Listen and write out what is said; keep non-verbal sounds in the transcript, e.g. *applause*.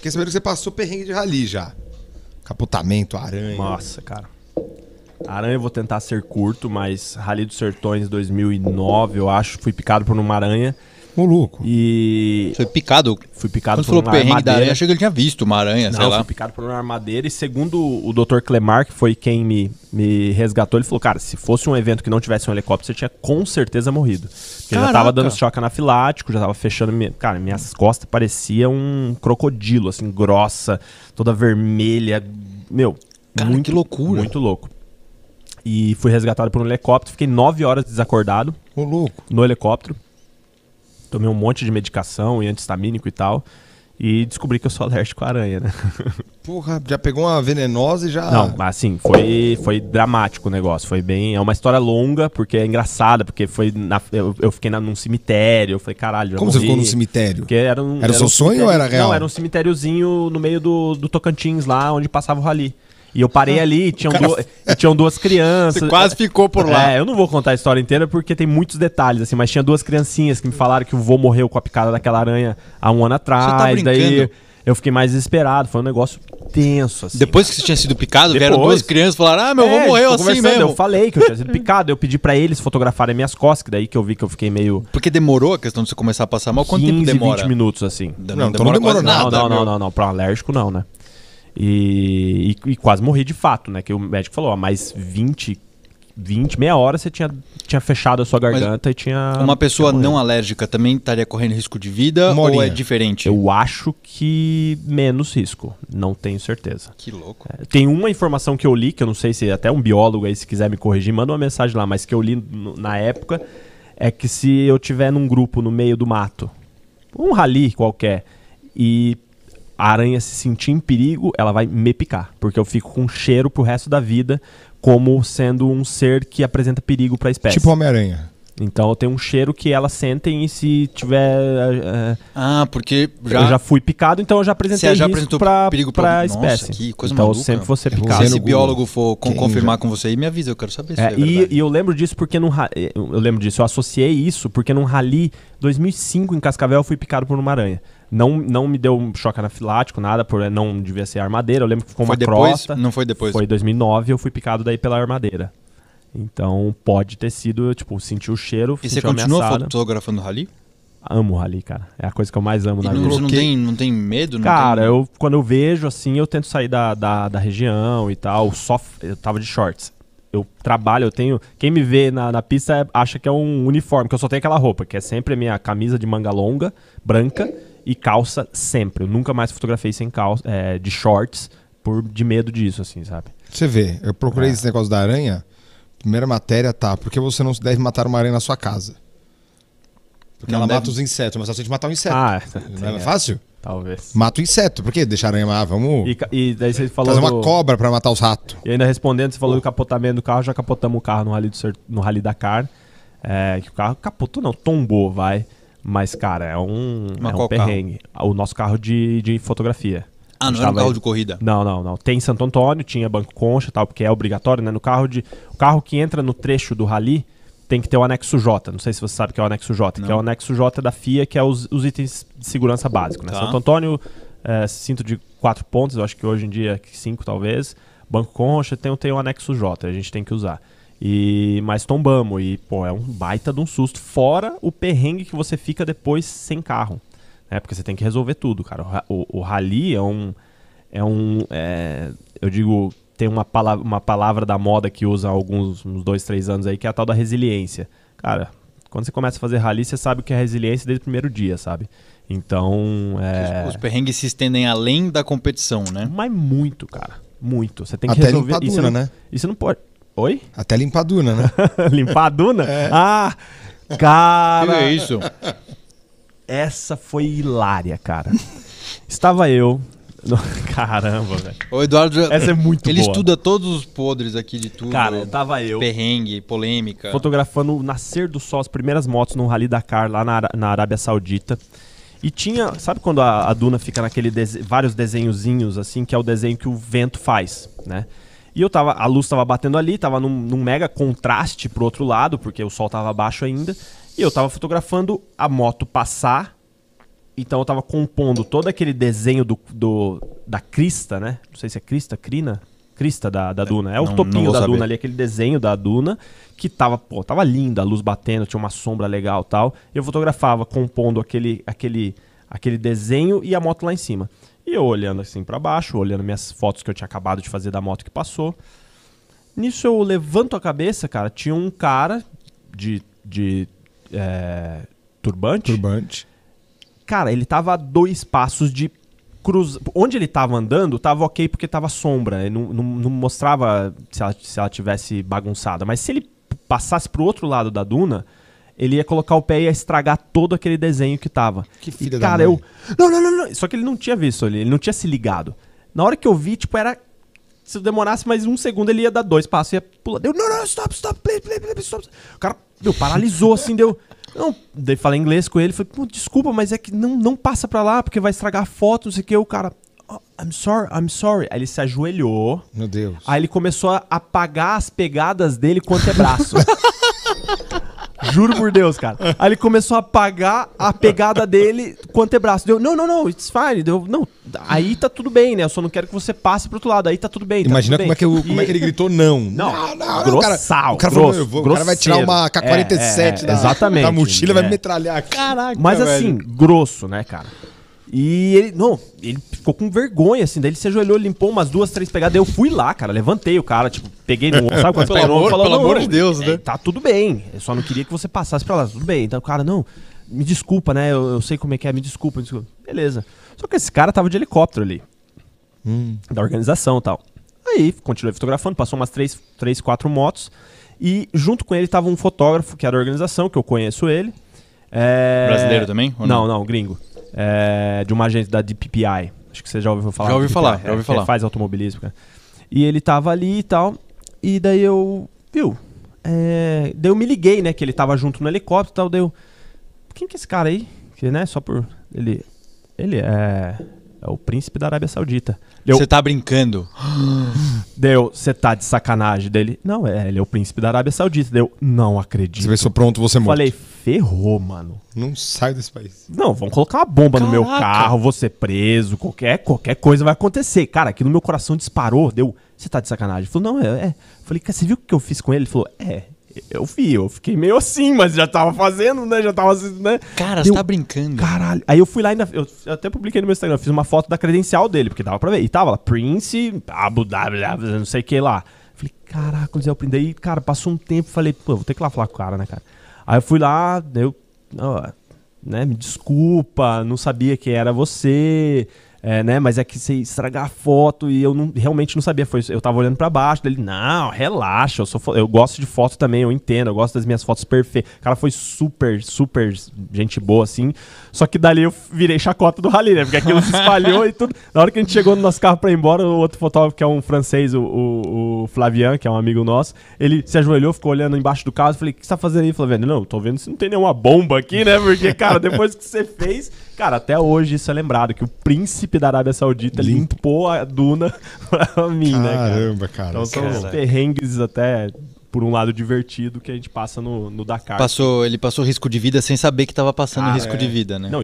Fiquei sabendo que você passou perrengue de rali já. Capotamento, aranha. Nossa, cara. Aranha eu vou tentar ser curto, mas Rally dos Sertões 2009, eu acho, fui picado por uma aranha. Ô, louco. E. Foi picado. Fui picado Quando por falou uma perrengue armadeira. da aranha, achei que ele tinha visto uma aranha, Não, sei lá. fui picado por uma armadeira e segundo o Dr. Clemar, que foi quem me, me resgatou, ele falou, cara, se fosse um evento que não tivesse um helicóptero, você tinha com certeza morrido. Porque eu já tava dando choque anafilático, já tava fechando... Minha... Cara, minhas costas parecia um crocodilo, assim, grossa, toda vermelha. Meu, Cara, muito, que loucura. Muito louco. E fui resgatado por um helicóptero, fiquei nove horas desacordado Ô, louco. no helicóptero tomei um monte de medicação e antistamínico e tal. E descobri que eu sou alérgico à aranha, né? *laughs* Porra, já pegou uma venenosa e já. Não, mas assim, foi, foi dramático o negócio. Foi bem. É uma história longa, porque é engraçada, porque foi. Na, eu, eu, fiquei na, num cemitério, eu falei, caralho. Como morri. você ficou num cemitério? Porque era um. Era, era seu um sonho ou era real? Não, era um cemitériozinho no meio do, do Tocantins, lá onde passava o rali. E eu parei ali e tinham, duas, e tinham duas crianças. Você quase é, ficou por lá. É, eu não vou contar a história inteira porque tem muitos detalhes, assim, mas tinha duas criancinhas que me falaram que o vô morreu com a picada daquela aranha há um ano atrás. Você tá daí eu fiquei mais desesperado, foi um negócio tenso, assim. Depois que você tinha sido picado, Depois... vieram duas crianças e falaram, ah, meu avô é, morreu assim mesmo. Eu falei que eu tinha sido *laughs* picado, eu pedi para eles fotografarem minhas costas, que daí que eu vi que eu fiquei meio... Porque demorou a questão de você começar a passar mal? Quanto 15, tempo demora? 20 minutos, assim. Não, não, então demora, não demorou nada. Não, não, não, não, não, pra um alérgico não, né? E, e, e, quase morri de fato, né? Que o médico falou, ó, mais 20, 20, meia hora você tinha, tinha fechado a sua garganta Mas e tinha. Uma pessoa tinha não alérgica também estaria correndo risco de vida Morinha. ou é diferente? Eu acho que menos risco. Não tenho certeza. Que louco. É, tem uma informação que eu li, que eu não sei se até um biólogo aí, se quiser me corrigir, manda uma mensagem lá, mas que eu li na época é que se eu tiver num grupo no meio do mato, um rali qualquer, e a aranha se sentir em perigo, ela vai me picar, porque eu fico com cheiro pro resto da vida como sendo um ser que apresenta perigo para a espécie. Tipo Homem-Aranha. Então tem um cheiro que elas sentem e se tiver. Eh, eh, ah, porque já. Eu já fui picado, então eu já apresentei Você já risco pra, perigo pra, espécie. Nossa, que coisa então maluca. sempre você é picado. Se esse biólogo for confirmar já... com você aí, me avisa, eu quero saber se é, é e, e, eu lembro disso porque num. Eh, eu lembro disso, eu associei isso porque num rally 2005 em Cascavel eu fui picado por uma aranha. Não, não me deu um choque anafilático, nada, por não devia ser armadeira. Eu lembro que ficou foi uma depois, crosta. Não foi depois? Foi em 2009, eu fui picado daí pela armadeira. Então pode ter sido, eu, tipo, senti o cheiro, E você continua fotografando fotografando rally? Amo rally, cara. É a coisa que eu mais amo e na não, vida. Você não tem, não tem medo? Não cara, tem... eu quando eu vejo assim, eu tento sair da, da, da região e tal. Só eu tava de shorts eu trabalho, eu tenho. Quem me vê na, na pista é, acha que é um uniforme, que eu só tenho aquela roupa, que é sempre a minha camisa de manga longa, branca e calça sempre. Eu nunca mais fotografei sem calça, é, de shorts, por de medo disso, assim, sabe? Você vê, eu procurei é. esse negócio da aranha primeira matéria tá, por que você não deve matar uma aranha na sua casa? Porque não ela deve... mata os insetos, mas se a gente matar um inseto. Ah, não é, é. fácil? Talvez. Mata o inseto, por que deixar a aranha lá? Vamos. E, e, daí você falou. Fazer do... uma cobra para matar os ratos. E ainda respondendo, você falou oh. do capotamento do carro, já capotamos o carro no Rally, do Ser... no rally Dakar. É, que o carro capotou, não, tombou, vai. Mas, cara, é um, é um perrengue. Carro? O nosso carro de, de fotografia. Ah, não é era um carro aí. de corrida? Não, não, não. Tem Santo Antônio, tinha Banco Concha tal, porque é obrigatório, né? No carro de. O carro que entra no trecho do rally tem que ter o anexo J. Não sei se você sabe o que é o anexo J, não. que é o anexo J da FIA, que é os, os itens de segurança tá. básico, né? Tá. Santo Antônio, é, cinto de quatro pontos, eu acho que hoje em dia é cinco talvez. Banco Concha tem, tem o anexo J, a gente tem que usar. E mas tombamos e pô, é um baita de um susto, fora o perrengue que você fica depois sem carro né? Porque você tem que resolver tudo, cara. O, o, o rally é um. É um. É, eu digo, tem uma, pala uma palavra da moda que usa há alguns uns dois, três anos aí, que é a tal da resiliência. Cara, quando você começa a fazer rally, você sabe o que é resiliência desde o primeiro dia, sabe? Então. É... Os perrengues se estendem além da competição, né? Mas muito, cara. Muito. Você tem que Até resolver. Limpar duna, não... né? E você não pode. Oi? Até limpar a duna, né? *laughs* limpar a duna? É. Ah! Cara! Que é isso? Essa foi hilária, cara. Estava eu. *laughs* Caramba, velho. O Eduardo. Essa é muito Ele boa. estuda todos os podres aqui de tudo. Cara, tava eu. Perrengue, polêmica. Fotografando o nascer do sol, as primeiras motos no Rally Dakar lá na, na Arábia Saudita. E tinha, sabe quando a, a duna fica naquele vários desenhozinhos assim, que é o desenho que o vento faz, né? E eu tava, a luz tava batendo ali, tava num, num mega contraste pro outro lado, porque o sol tava baixo ainda. E eu tava fotografando a moto passar. Então eu tava compondo todo aquele desenho do, do da crista, né? Não sei se é crista, crina crista da, da duna. É não, o topinho da saber. duna ali, aquele desenho da duna, que tava, pô, tava linda, a luz batendo, tinha uma sombra legal tal. Eu fotografava compondo aquele, aquele, aquele desenho e a moto lá em cima. E eu olhando assim para baixo, olhando minhas fotos que eu tinha acabado de fazer da moto que passou. Nisso eu levanto a cabeça, cara, tinha um cara de, de é, turbante. Turbante. Cara, ele tava a dois passos de cruz... Onde ele tava andando, tava ok porque tava sombra. Ele né? não, não, não mostrava se ela, se ela tivesse bagunçada. Mas se ele passasse pro outro lado da duna, ele ia colocar o pé e ia estragar todo aquele desenho que tava. Que filha e, cara, da mãe. eu. Não, não, não, não. Só que ele não tinha visto ali, ele não tinha se ligado. Na hora que eu vi, tipo, era se eu demorasse mais um segundo, ele ia dar dois passos, ia pular. Deu, não, não, stop, stop, please, please, please, stop. O cara, meu, paralisou assim, deu. Não, daí falei inglês com ele, falei, desculpa, mas é que não, não passa pra lá, porque vai estragar a foto, não sei o que. O cara, oh, I'm sorry, I'm sorry. Aí ele se ajoelhou. Meu Deus. Aí ele começou a apagar as pegadas dele com o antebraço. *laughs* Juro por Deus, cara. Aí ele começou a apagar a pegada dele com o antebraço. Deu, não, não, não, it's fine. Deu, não, Aí tá tudo bem, né? Eu só não quero que você passe pro outro lado. Aí tá tudo bem. Tá Imagina tudo como, bem. É que eu, como é que ele gritou *laughs* não. Não, não, não, o cara, grosso, vai tirar uma é, K-47 é, é, da, exatamente, da mochila e vai me é. metralhar. Caraca, Mas velho. assim, grosso, né, cara? E ele, não, ele ficou com vergonha, assim. Daí ele se ajoelhou, limpou umas duas, três pegadas. Daí eu fui lá, cara, levantei o cara, tipo, peguei no sabe quando *laughs* pelo amor, falou, pelo não, amor de Deus, é, né? Tá tudo bem, eu só não queria que você passasse pra lá, tudo bem. Então o cara, não, me desculpa, né? Eu, eu sei como é que é, me desculpa, me desculpa. Beleza. Só que esse cara tava de helicóptero ali. Hum. Da organização e tal. Aí, continuei fotografando, passou umas três, três, quatro motos. E junto com ele tava um fotógrafo que era da organização, que eu conheço ele. É... Brasileiro também? Não? não? não, gringo. É... De uma agente da DPPI. Acho que você já ouviu falar. Já ouvi falar, já ouvi é, falar. Faz automobilismo, cara. E ele tava ali e tal. E daí eu. Viu? É... Daí eu me liguei, né? Que ele tava junto no helicóptero e tal. Daí eu. Quem que é esse cara aí? Que, né? Só por. Ele. Ele é, é o príncipe da Arábia Saudita. Você tá brincando? *gasps* Deu, você tá de sacanagem dele. Não, é, ele é o príncipe da Arábia Saudita. Deu, não acredito. Você pensou, pronto, você morre. Falei, ferrou, mano. Não sai desse país. Não, vão colocar uma bomba Caraca. no meu carro, você preso, qualquer, qualquer coisa vai acontecer. Cara, aqui no meu coração disparou, deu, você tá de sacanagem. Falou, não, é, é. Falei, você viu o que eu fiz com ele? Ele falou, é, eu vi, eu fiquei meio assim, mas já tava fazendo, né? Já tava assim, né? Cara, você tá brincando. Caralho. Aí eu fui lá ainda. Eu até publiquei no meu Instagram, fiz uma foto da credencial dele, porque dava pra ver. E tava lá, Prince, Abu Dhabi, não sei o que lá. Falei, caraca, o Zé Prince. Daí, cara, passou um tempo, falei, pô, vou ter que ir lá falar com o cara, né, cara? Aí eu fui lá, eu. Ó, né, me desculpa, não sabia que era você. É, né? Mas é que você estragar a foto e eu não, realmente não sabia. Foi, eu tava olhando para baixo, dele, não, relaxa, eu, sou, eu gosto de foto também, eu entendo, eu gosto das minhas fotos perfeitas. O cara foi super, super gente boa, assim. Só que dali eu virei chacota do rally, né? Porque aquilo se espalhou e tudo. Na hora que a gente chegou no nosso carro pra ir embora, o outro fotógrafo, que é um francês, o, o, o Flavian, que é um amigo nosso, ele se ajoelhou, ficou olhando embaixo do carro. Eu falei, o que você tá fazendo aí, Flaviano? Não, tô vendo se não tem nenhuma bomba aqui, né? Porque, cara, depois que você fez Cara, até hoje isso é lembrado, que o príncipe da Arábia Saudita Limpo. limpou a duna *laughs* pra mim, Caramba, né, Caramba, cara. Então são cara. perrengues até por um lado divertido que a gente passa no, no Dakar. Passou, ele passou risco de vida sem saber que estava passando ah, risco é. de vida, né? Não,